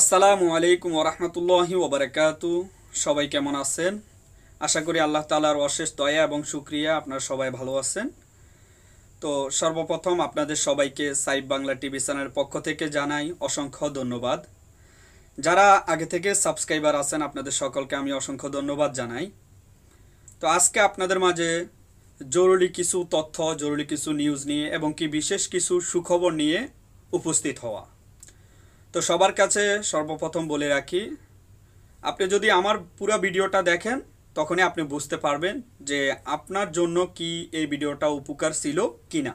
আসসালামু আলাইকুম ওরহমতুল্লাহি ওবরাকাতু সবাই কেমন আছেন আশা করি আল্লাহ তালার অশেষ দয়া এবং সুক্রিয়া আপনারা সবাই ভালো আছেন তো সর্বপ্রথম আপনাদের সবাইকে সাইব বাংলা টিভি চ্যানেলের পক্ষ থেকে জানাই অসংখ্য ধন্যবাদ যারা আগে থেকে সাবস্ক্রাইবার আছেন আপনাদের সকলকে আমি অসংখ্য ধন্যবাদ জানাই তো আজকে আপনাদের মাঝে জরুরি কিছু তথ্য জরুরি কিছু নিউজ নিয়ে এবং কি বিশেষ কিছু সুখবর নিয়ে উপস্থিত হওয়া তো সবার কাছে সর্বপ্রথম বলে রাখি আপনি যদি আমার পুরো ভিডিওটা দেখেন তখনই আপনি বুঝতে পারবেন যে আপনার জন্য কি এই ভিডিওটা উপকার ছিল কি না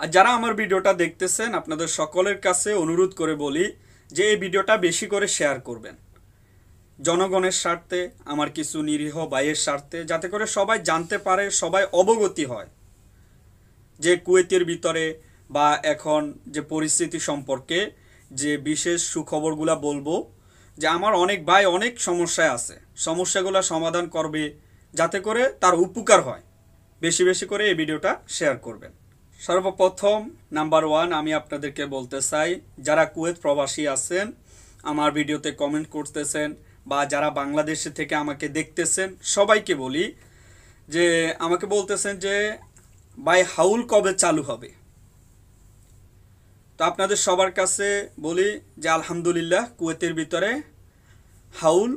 আর যারা আমার ভিডিওটা দেখতেছেন আপনাদের সকলের কাছে অনুরোধ করে বলি যে এই ভিডিওটা বেশি করে শেয়ার করবেন জনগণের স্বার্থে আমার কিছু নিরীহ বাইয়ের স্বার্থে যাতে করে সবাই জানতে পারে সবাই অবগতি হয় যে কুয়েতের ভিতরে বা এখন যে পরিস্থিতি সম্পর্কে যে বিশেষ সুখবরগুলা বলবো যে আমার অনেক ভাই অনেক সমস্যায় আছে সমস্যাগুলো সমাধান করবে যাতে করে তার উপকার হয় বেশি বেশি করে এই ভিডিওটা শেয়ার করবেন সর্বপ্রথম নাম্বার ওয়ান আমি আপনাদেরকে বলতে চাই যারা কুয়েত প্রবাসী আছেন আমার ভিডিওতে কমেন্ট করতেছেন বা যারা বাংলাদেশে থেকে আমাকে দেখতেছেন সবাইকে বলি যে আমাকে বলতেছেন যে বাই হাউল কবে চালু হবে তো আপনাদের সবার কাছে বলি যে আলহামদুলিল্লাহ কুয়েতের ভিতরে হাউল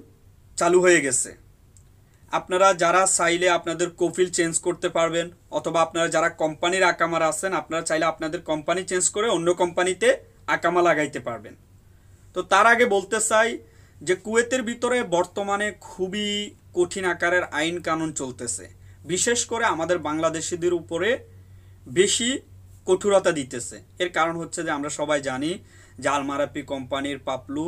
চালু হয়ে গেছে আপনারা যারা চাইলে আপনাদের কফিল চেঞ্জ করতে পারবেন অথবা আপনারা যারা কোম্পানির আকামার আছেন আপনারা চাইলে আপনাদের কোম্পানি চেঞ্জ করে অন্য কোম্পানিতে আকামা লাগাইতে পারবেন তো তার আগে বলতে চাই যে কুয়েতের ভিতরে বর্তমানে খুবই কঠিন আকারের আইন কানুন চলতেছে বিশেষ করে আমাদের বাংলাদেশিদের উপরে বেশি কঠোরতা দিতেছে এর কারণ হচ্ছে যে আমরা সবাই জানি যে আলমারাপি কোম্পানির পাপলু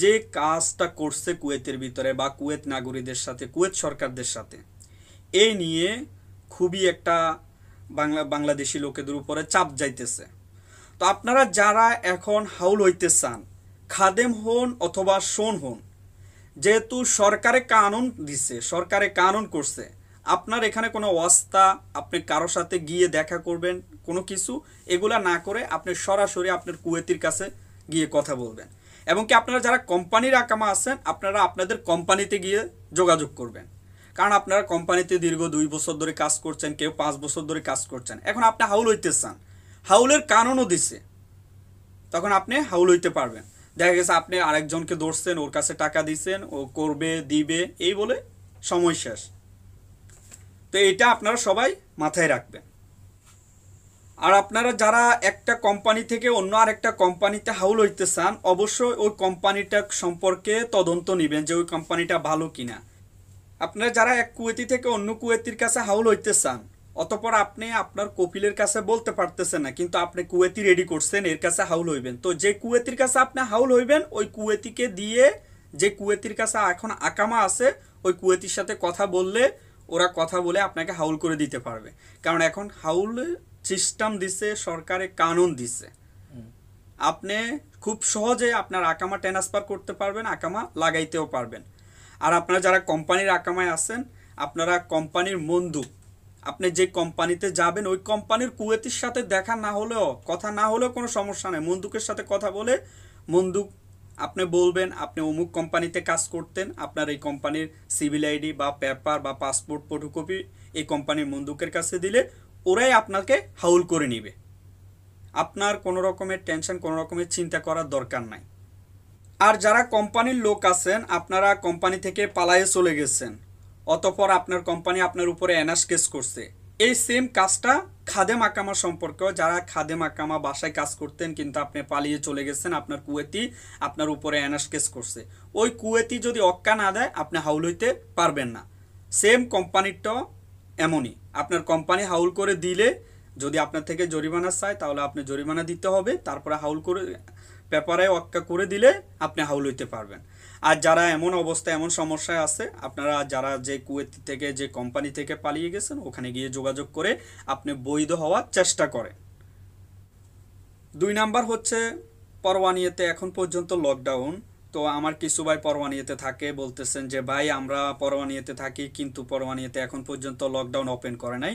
যে কাজটা করছে কুয়েতের ভিতরে বা কুয়েত নাগরিকদের সাথে কুয়েত সরকারদের সাথে এ নিয়ে খুবই একটা বাংলা বাংলাদেশি লোকেদের উপরে চাপ যাইতেছে তো আপনারা যারা এখন হাউল হইতে চান খাদেম হন অথবা শোন হন যেহেতু সরকারে কানুন দিছে সরকারে কানুন করছে আপনার এখানে কোনো অবস্থা আপনি কারোর সাথে গিয়ে দেখা করবেন কোনো কিছু এগুলা না করে আপনি সরাসরি আপনার কুয়েতির কাছে গিয়ে কথা বলবেন এবং কি আপনারা যারা কোম্পানির আকামা আছেন আপনারা আপনাদের কোম্পানিতে গিয়ে যোগাযোগ করবেন কারণ আপনারা কোম্পানিতে দীর্ঘ দুই বছর ধরে কাজ করছেন কেউ পাঁচ বছর ধরে কাজ করছেন এখন আপনি হাউল হইতে চান হাউলের কারণও দিছে তখন আপনি হাউল হইতে পারবেন দেখা গেছে আপনি আরেকজনকে ধরছেন ওর কাছে টাকা দিছেন ও করবে দিবে এই বলে সময় শেষ তো এটা আপনারা সবাই মাথায় রাখবেন আর আপনারা যারা একটা কোম্পানি থেকে অন্য আরেকটা কোম্পানিতে হাউল হইতে চান অবশ্যই ওই কোম্পানিটা সম্পর্কে তদন্ত নেবেন যে ওই কোম্পানিটা ভালো কিনা আপনারা যারা এক কুয়েতি থেকে অন্য কুয়েতির কাছে হাউল হইতে চান অতপর আপনি আপনার কপিলের কাছে বলতে পারতেছেন না কিন্তু আপনি কুয়েতি রেডি করছেন এর কাছে হাউল হইবেন তো যে কুয়েতির কাছে আপনি হাউল হইবেন ওই কুয়েতিকে দিয়ে যে কুয়েতির কাছে এখন আকামা আছে ওই কুয়েতির সাথে কথা বললে ওরা কথা বলে আপনাকে হাউল করে দিতে পারবে কারণ এখন হাউল সিস্টেম দিছে সরকারে কানুন দিছে আপনি খুব সহজে আপনার আকামা ট্রান্সফার করতে পারবেন আকামা লাগাইতেও পারবেন আর আপনারা যারা কোম্পানির আকামায় আছেন আপনারা কোম্পানির বন্ধু আপনি যে কোম্পানিতে যাবেন ওই কোম্পানির কুয়েতির সাথে দেখা না হলেও কথা না হলেও কোনো সমস্যা নেই মন্দুকের সাথে কথা বলে মন্দুক আপনি বলবেন আপনি অমুক কোম্পানিতে কাজ করতেন আপনার এই কোম্পানির সিভিল আইডি বা পেপার বা পাসপোর্ট ফটোকপি এই কোম্পানির বন্দুকের কাছে দিলে ওরাই আপনাকে হাউল করে নিবে আপনার কোনো রকমের টেনশন কোনো রকমের চিন্তা করার দরকার নাই আর যারা কোম্পানির লোক আছেন আপনারা কোম্পানি থেকে পালায়ে চলে গেছেন অতপর আপনার কোম্পানি আপনার উপরে অ্যানাস কেস করছে এই সেম কাজটা খাদেম আকামা সম্পর্কেও যারা খাদেম আকামা বাসায় কাজ করতেন কিন্তু আপনি পালিয়ে চলে গেছেন আপনার কুয়েতি আপনার উপরে অ্যানাস কেস করছে ওই কুয়েতি যদি অক্কা না দেয় আপনি হাউল হইতে পারবেন না সেম কোম্পানিরটাও এমনই আপনার কোম্পানি হাউল করে দিলে যদি আপনার থেকে জরিমানা চায় তাহলে আপনি জরিমানা দিতে হবে তারপরে হাউল করে পেপারে ওয়াক্কা করে দিলে আপনি হাউল হইতে পারবেন আর যারা এমন অবস্থা এমন সমস্যায় আছে আপনারা যারা যে কুয়েত থেকে যে কোম্পানি থেকে পালিয়ে গেছেন ওখানে গিয়ে যোগাযোগ করে আপনি বৈধ হওয়ার চেষ্টা করেন দুই নাম্বার হচ্ছে পরওয়ানিয়েতে এখন পর্যন্ত লকডাউন তো আমার কিছু ভাই পরোয়ানিয়াতে থাকে বলতেছেন যে ভাই আমরা পরোয়ানিয়াতে থাকি কিন্তু পরোয়ানিয়াতে এখন পর্যন্ত লকডাউন ওপেন করে নাই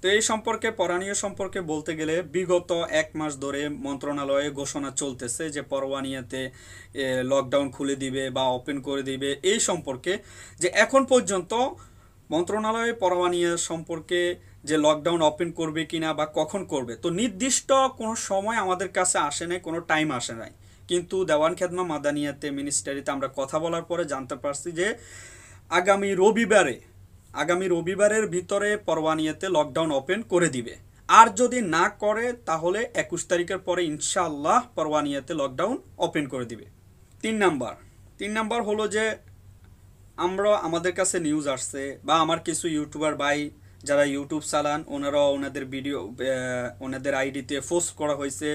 তো এই সম্পর্কে পরানীয় সম্পর্কে বলতে গেলে বিগত এক মাস ধরে মন্ত্রণালয়ে ঘোষণা চলতেছে যে পরোয়ানিয়াতে লকডাউন খুলে দিবে বা ওপেন করে দিবে এই সম্পর্কে যে এখন পর্যন্ত মন্ত্রণালয়ে পরোয়ানিয়া সম্পর্কে যে লকডাউন ওপেন করবে কিনা বা কখন করবে তো নির্দিষ্ট কোনো সময় আমাদের কাছে আসে নাই কোনো টাইম আসে নাই কিন্তু দেওয়ান খেদমা মাদানিয়াতে মিনিস্টারিতে আমরা কথা বলার পরে জানতে পারছি যে আগামী রবিবারে আগামী রবিবারের ভিতরে পরওয়ানিয়াতে লকডাউন ওপেন করে দিবে আর যদি না করে তাহলে একুশ তারিখের পরে ইনশাআল্লাহ পরওয়ানিয়াতে লকডাউন ওপেন করে দিবে তিন নাম্বার তিন নাম্বার হলো যে আমরা আমাদের কাছে নিউজ আসছে বা আমার কিছু ইউটিউবার ভাই যারা ইউটিউব চালান ওনারা ওনাদের ভিডিও ওনাদের আইডিতে পোস্ট করা হয়েছে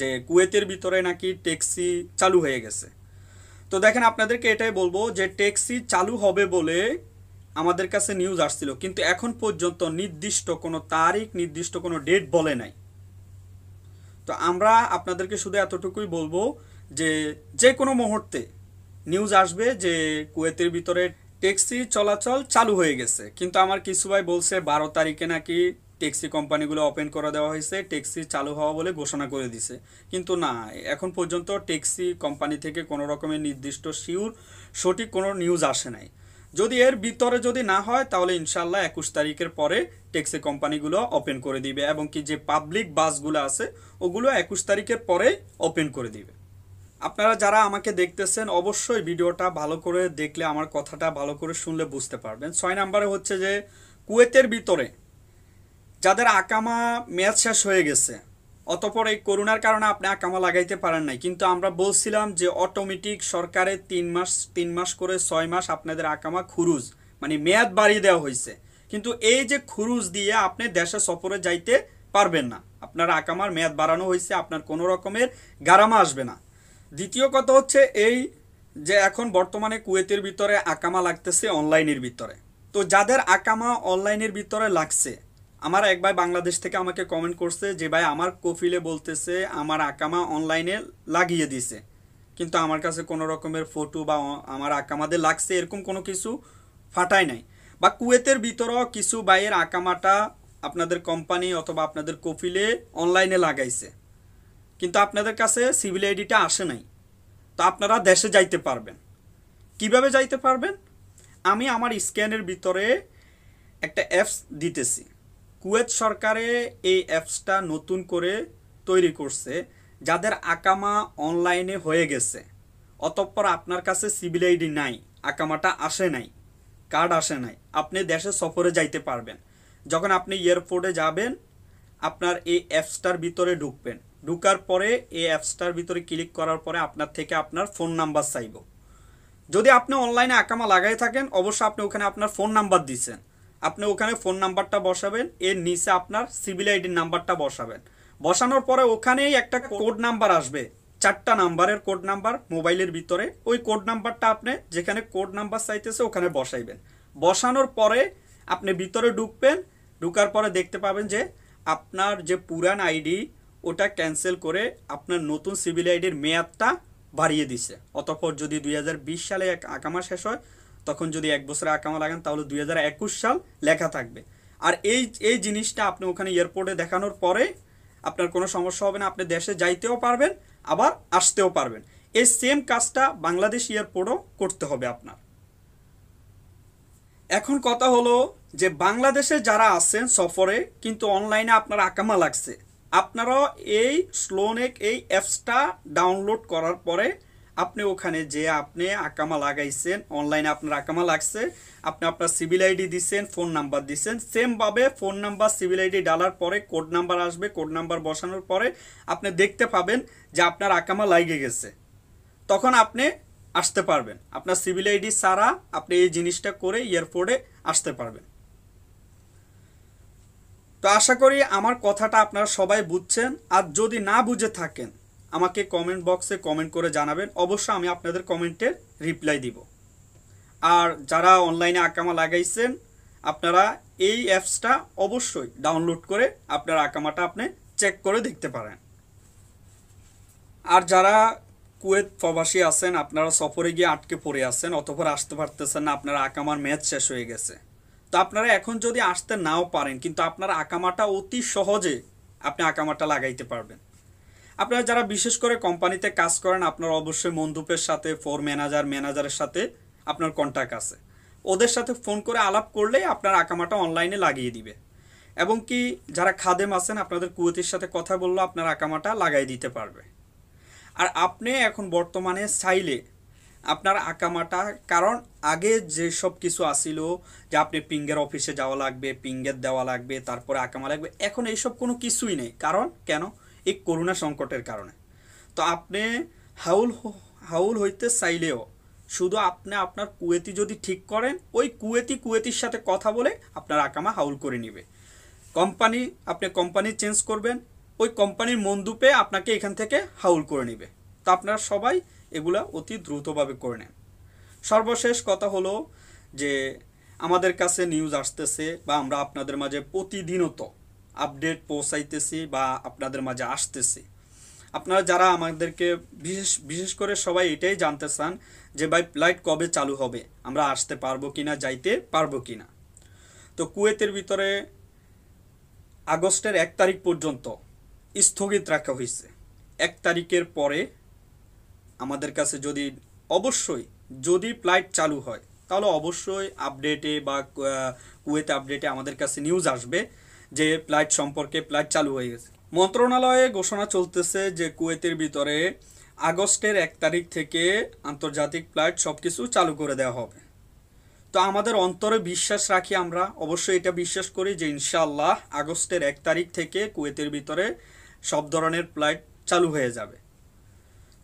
যে কুয়েতের ভিতরে নাকি ট্যাক্সি চালু হয়ে গেছে তো দেখেন আপনাদেরকে এটাই বলবো যে ট্যাক্সি চালু হবে বলে আমাদের কাছে নিউজ আসছিল কিন্তু এখন পর্যন্ত নির্দিষ্ট কোনো তারিখ নির্দিষ্ট কোনো ডেট বলে নাই তো আমরা আপনাদেরকে শুধু এতটুকুই বলবো যে যে কোনো মুহূর্তে নিউজ আসবে যে কুয়েতের ভিতরে ট্যাক্সি চলাচল চালু হয়ে গেছে কিন্তু আমার কিছু ভাই বলছে বারো তারিখে নাকি ট্যাক্সি কোম্পানিগুলো ওপেন করে দেওয়া হয়েছে ট্যাক্সি চালু হওয়া বলে ঘোষণা করে দিছে কিন্তু না এখন পর্যন্ত ট্যাক্সি কোম্পানি থেকে কোনো রকমের নির্দিষ্ট শিউর সঠিক কোনো নিউজ আসে নাই যদি এর ভিতরে যদি না হয় তাহলে ইনশাল্লাহ একুশ তারিখের পরে ট্যাক্সি কোম্পানিগুলো ওপেন করে দিবে এবং কি যে পাবলিক বাসগুলো আছে ওগুলো একুশ তারিখের পরে ওপেন করে দিবে আপনারা যারা আমাকে দেখতেছেন অবশ্যই ভিডিওটা ভালো করে দেখলে আমার কথাটা ভালো করে শুনলে বুঝতে পারবেন ছয় নাম্বারে হচ্ছে যে কুয়েতের ভিতরে যাদের আকামা মেয়াদ শেষ হয়ে গেছে অতপর এই করোনার কারণে আপনি আকামা লাগাইতে পারেন নাই কিন্তু আমরা বলছিলাম যে অটোমেটিক সরকারে তিন মাস তিন মাস করে ছয় মাস আপনাদের আকামা খুরুজ মানে মেয়াদ বাড়িয়ে দেওয়া হয়েছে কিন্তু এই যে খুরুজ দিয়ে আপনি দেশে সফরে যাইতে পারবেন না আপনার আকামার মেয়াদ বাড়ানো হয়েছে আপনার কোনো রকমের গারামা আসবে না দ্বিতীয় কথা হচ্ছে এই যে এখন বর্তমানে কুয়েতের ভিতরে আকামা লাগতেছে অনলাইনের ভিতরে তো যাদের আকামা অনলাইনের ভিতরে লাগছে আমার এক ভাই বাংলাদেশ থেকে আমাকে কমেন্ট করছে যে ভাই আমার কফিলে বলতেছে আমার আকামা অনলাইনে লাগিয়ে দিছে কিন্তু আমার কাছে কোনো রকমের ফটো বা আমার আকামাদের লাগছে এরকম কোনো কিছু ফাটায় নাই বা কুয়েতের ভিতরেও কিছু বাইয়ের আকামাটা আপনাদের কোম্পানি অথবা আপনাদের কফিলে অনলাইনে লাগাইছে কিন্তু আপনাদের কাছে সিভিল আইডিটা আসে নাই তো আপনারা দেশে যাইতে পারবেন কিভাবে যাইতে পারবেন আমি আমার স্ক্যানের ভিতরে একটা অ্যাপস দিতেছি কুয়েত সরকারে এই অ্যাপসটা নতুন করে তৈরি করছে যাদের আকামা অনলাইনে হয়ে গেছে অতঃপর আপনার কাছে সিভিল আইডি নাই আকামাটা আসে নাই কার্ড আসে নাই আপনি দেশে সফরে যাইতে পারবেন যখন আপনি এয়ারপোর্টে যাবেন আপনার এই অ্যাপসটার ভিতরে ঢুকবেন ঢুকার পরে এই অ্যাপসটার ভিতরে ক্লিক করার পরে আপনার থেকে আপনার ফোন নাম্বার চাইব যদি আপনি অনলাইনে আকামা লাগাই থাকেন অবশ্যই আপনি ওখানে আপনার ফোন নাম্বার দিচ্ছেন আপনি ওখানে ফোন নাম্বারটা বসাবেন এর নিচে আপনার সিভিল আইডির নাম্বারটা বসাবেন বসানোর পরে ওখানেই একটা কোড নাম্বার আসবে চারটা নাম্বারের কোড নাম্বার মোবাইলের ভিতরে ওই কোড নাম্বারটা আপনি যেখানে কোড নাম্বার চাইতেছে ওখানে বসাইবেন বসানোর পরে আপনি ভিতরে ঢুকবেন ঢুকার পরে দেখতে পাবেন যে আপনার যে পুরান আইডি ওটা ক্যান্সেল করে আপনার নতুন সিভিল আইডির মেয়াদটা বাড়িয়ে দিছে অতঃপর যদি দুই সালে এক আকামা শেষ হয় তখন যদি এক বছরে আকামা লাগান তাহলে দুই সাল লেখা থাকবে আর এই এই জিনিসটা আপনি ওখানে এয়ারপোর্টে দেখানোর পরে আপনার কোনো সমস্যা হবে না আপনি দেশে যাইতেও পারবেন আবার আসতেও পারবেন এই সেম কাজটা বাংলাদেশ এয়ারপোর্টও করতে হবে আপনার এখন কথা হলো যে বাংলাদেশে যারা আছেন সফরে কিন্তু অনলাইনে আপনার আকামা লাগছে আপনারা এই স্লোনেক এই অ্যাপসটা ডাউনলোড করার পরে আপনি ওখানে যে আপনি আকামা লাগাইছেন অনলাইনে আপনার আকামা লাগছে আপনি আপনার সিভিল আইডি দিচ্ছেন ফোন নাম্বার দিচ্ছেন সেমভাবে ফোন নাম্বার সিভিল আইডি ডালার পরে কোড নাম্বার আসবে কোড নাম্বার বসানোর পরে আপনি দেখতে পাবেন যে আপনার আকামা লাগে গেছে তখন আপনি আসতে পারবেন আপনার সিভিল আইডি ছাড়া আপনি এই জিনিসটা করে এয়ারপোর্টে আসতে পারবেন তো আশা করি আমার কথাটা আপনারা সবাই বুঝছেন আর যদি না বুঝে থাকেন আমাকে কমেন্ট বক্সে কমেন্ট করে জানাবেন অবশ্যই আমি আপনাদের কমেন্টের রিপ্লাই দিব আর যারা অনলাইনে আকামা লাগাইছেন আপনারা এই অ্যাপসটা অবশ্যই ডাউনলোড করে আপনার আকামাটা আপনি চেক করে দেখতে পারেন আর যারা কুয়েত প্রবাসী আছেন আপনারা সফরে গিয়ে আটকে পড়ে আছেন অতপর আসতে পারতেছেন না আপনার আকামার ম্যাচ শেষ হয়ে গেছে তো আপনারা এখন যদি আসতে নাও পারেন কিন্তু আপনার আকামাটা অতি সহজে আপনি আকামাটা লাগাইতে পারবেন আপনারা যারা বিশেষ করে কোম্পানিতে কাজ করেন আপনার অবশ্যই মন্দুপের সাথে ফোর ম্যানেজার ম্যানেজারের সাথে আপনার কন্ট্যাক্ট আছে ওদের সাথে ফোন করে আলাপ করলেই আপনার আকামাটা অনলাইনে লাগিয়ে দিবে এবং কি যারা খাদেম আছেন আপনাদের কুয়েতির সাথে কথা বললো আপনার আকামাটা লাগাই দিতে পারবে আর আপনি এখন বর্তমানে চাইলে আপনার আঁকামাটা কারণ আগে যে সব কিছু আসিল যে আপনি পিঙ্গের অফিসে যাওয়া লাগবে পিঙ্গের দেওয়া লাগবে তারপরে আঁকামা লাগবে এখন এইসব কোনো কিছুই নেই কারণ কেন এই করোনা সংকটের কারণে তো আপনি হাউল হাউল হইতে চাইলেও শুধু আপনি আপনার কুয়েতি যদি ঠিক করেন ওই কুয়েতি কুয়েতির সাথে কথা বলে আপনার আঁকামা হাউল করে নিবে কোম্পানি আপনি কোম্পানি চেঞ্জ করবেন ওই কোম্পানির মন্দুপে আপনাকে এখান থেকে হাউল করে নিবে তো আপনারা সবাই এগুলা অতি দ্রুতভাবে করে নেন সর্বশেষ কথা হলো যে আমাদের কাছে নিউজ আসতেছে বা আমরা আপনাদের মাঝে প্রতিদিনত আপডেট পৌঁছাইতেছি বা আপনাদের মাঝে আসতেছি আপনারা যারা আমাদেরকে বিশেষ বিশেষ করে সবাই এটাই জানতে চান যে ভাই ফ্লাইট কবে চালু হবে আমরা আসতে পারবো কি না যাইতে পারবো কি না তো কুয়েতের ভিতরে আগস্টের এক তারিখ পর্যন্ত স্থগিত রাখা হয়েছে এক তারিখের পরে আমাদের কাছে যদি অবশ্যই যদি ফ্লাইট চালু হয় তাহলে অবশ্যই আপডেটে বা কুয়েত আপডেটে আমাদের কাছে নিউজ আসবে যে ফ্লাইট সম্পর্কে ফ্লাইট চালু হয়ে গেছে মন্ত্রণালয়ে ঘোষণা চলতেছে যে কুয়েতের ভিতরে আগস্টের এক তারিখ থেকে আন্তর্জাতিক ফ্লাইট সব কিছু চালু করে দেওয়া হবে তো আমাদের অন্তরে বিশ্বাস রাখি আমরা অবশ্যই এটা বিশ্বাস করি যে ইনশাআল্লাহ আগস্টের এক তারিখ থেকে কুয়েতের ভিতরে সব ধরনের ফ্লাইট চালু হয়ে যাবে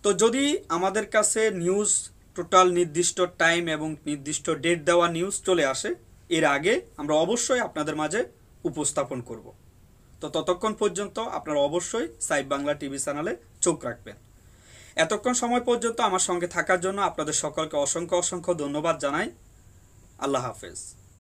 তো যদি আমাদের কাছে নিউজ টোটাল নির্দিষ্ট টাইম এবং নির্দিষ্ট ডেট দেওয়া নিউজ চলে আসে এর আগে আমরা অবশ্যই আপনাদের মাঝে উপস্থাপন করব তো ততক্ষণ পর্যন্ত আপনারা অবশ্যই সাইব বাংলা টিভি চ্যানেলে চোখ রাখবেন এতক্ষণ সময় পর্যন্ত আমার সঙ্গে থাকার জন্য আপনাদের সকলকে অসংখ্য অসংখ্য ধন্যবাদ জানাই আল্লাহ হাফেজ